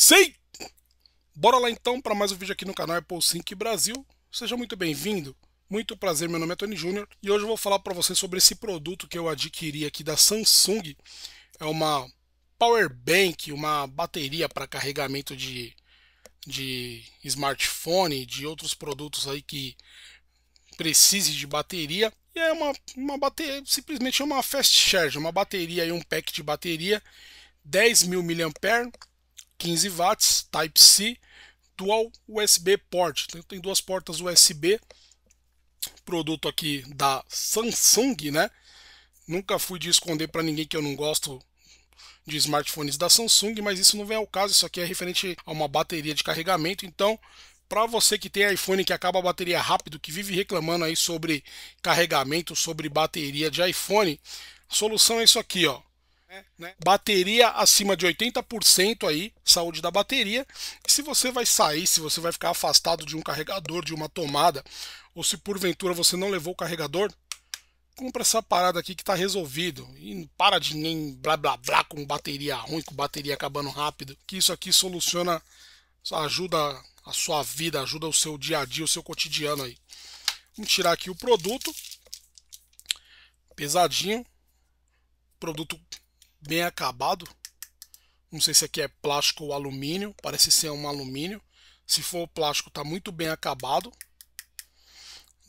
Sei! Bora lá então para mais um vídeo aqui no canal Apple Sync Brasil. Seja muito bem-vindo. Muito prazer, meu nome é Tony Júnior e hoje eu vou falar para você sobre esse produto que eu adquiri aqui da Samsung. É uma power bank, uma bateria para carregamento de, de smartphone, de outros produtos aí que precise de bateria. E é uma, uma bateria, simplesmente é uma fast charge, uma bateria e um pack de bateria 10.000 mAh 15 watts Type-C dual USB port. Então, tem duas portas USB. Produto aqui da Samsung, né? Nunca fui de esconder para ninguém que eu não gosto de smartphones da Samsung, mas isso não vem ao caso. Isso aqui é referente a uma bateria de carregamento. Então, para você que tem iPhone que acaba a bateria rápido, que vive reclamando aí sobre carregamento, sobre bateria de iPhone, a solução é isso aqui, ó. É, né? Bateria acima de 80% aí, saúde da bateria. E se você vai sair, se você vai ficar afastado de um carregador, de uma tomada, ou se porventura você não levou o carregador, compra essa parada aqui que está resolvido. E para de nem blá blá blá com bateria ruim, com bateria acabando rápido. Que isso aqui soluciona, ajuda a sua vida, ajuda o seu dia a dia, o seu cotidiano aí. Vamos tirar aqui o produto. Pesadinho. Produto bem acabado. Não sei se aqui é plástico ou alumínio, parece ser um alumínio. Se for o plástico, está muito bem acabado.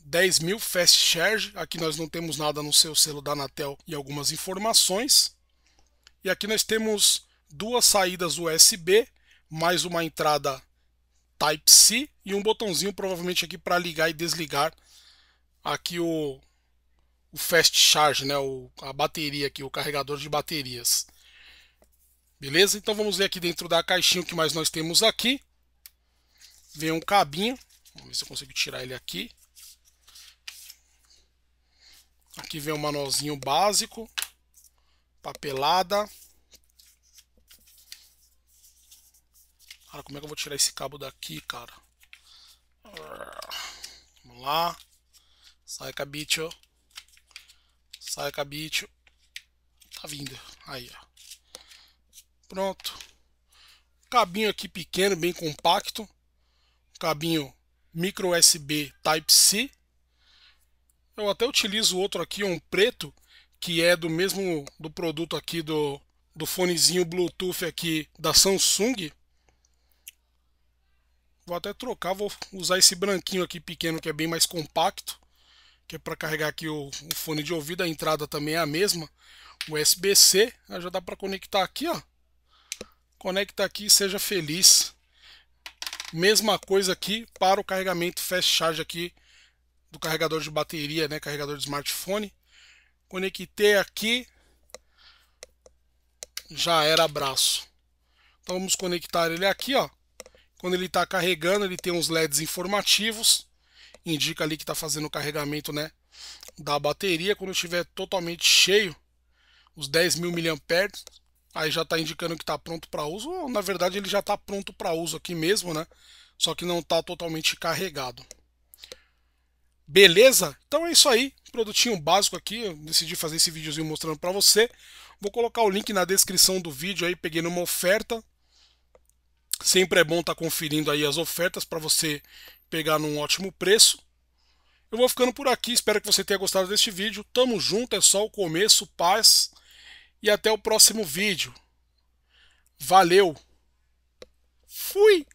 10 mil Fast Charge. Aqui nós não temos nada no seu selo da Anatel e algumas informações. E aqui nós temos duas saídas USB, mais uma entrada Type-C e um botãozinho provavelmente aqui para ligar e desligar aqui o o fast charge, né, o, a bateria aqui, o carregador de baterias. Beleza? Então vamos ver aqui dentro da caixinha o que mais nós temos aqui. Vem um cabinho. Vamos ver se eu consigo tirar ele aqui. Aqui vem um manualzinho básico. Papelada. Cara, como é que eu vou tirar esse cabo daqui, cara? Vamos lá. Sai, cabicho. Saia cabite. Tá vindo. Aí, ó. Pronto. Cabinho aqui pequeno, bem compacto. Cabinho micro USB Type-C. Eu até utilizo outro aqui, um preto, que é do mesmo do produto aqui do, do fonezinho Bluetooth aqui da Samsung. Vou até trocar, vou usar esse branquinho aqui pequeno que é bem mais compacto que é para carregar aqui o, o, fone de ouvido, a entrada também é a mesma, USB-C, né, já dá para conectar aqui, ó. Conecta aqui e seja feliz. Mesma coisa aqui para o carregamento fast charge aqui do carregador de bateria, né, carregador de smartphone. Conectei aqui, já era abraço. Então vamos conectar ele aqui, ó. Quando ele está carregando, ele tem uns LEDs informativos indica ali que está fazendo o carregamento né, da bateria. Quando estiver totalmente cheio, os 10 mil mAh, aí já está indicando que está pronto para uso. Ou Na verdade, ele já está pronto para uso aqui mesmo, né? Só que não está totalmente carregado. Beleza? Então é isso aí, produtinho básico aqui. Eu decidi fazer esse videozinho mostrando para você. Vou colocar o link na descrição do vídeo aí, peguei numa oferta. Sempre é bom estar tá conferindo aí as ofertas para você pegar num ótimo preço. Eu vou ficando por aqui, espero que você tenha gostado deste vídeo. Tamo junto, é só o começo, paz e até o próximo vídeo. Valeu! Fui!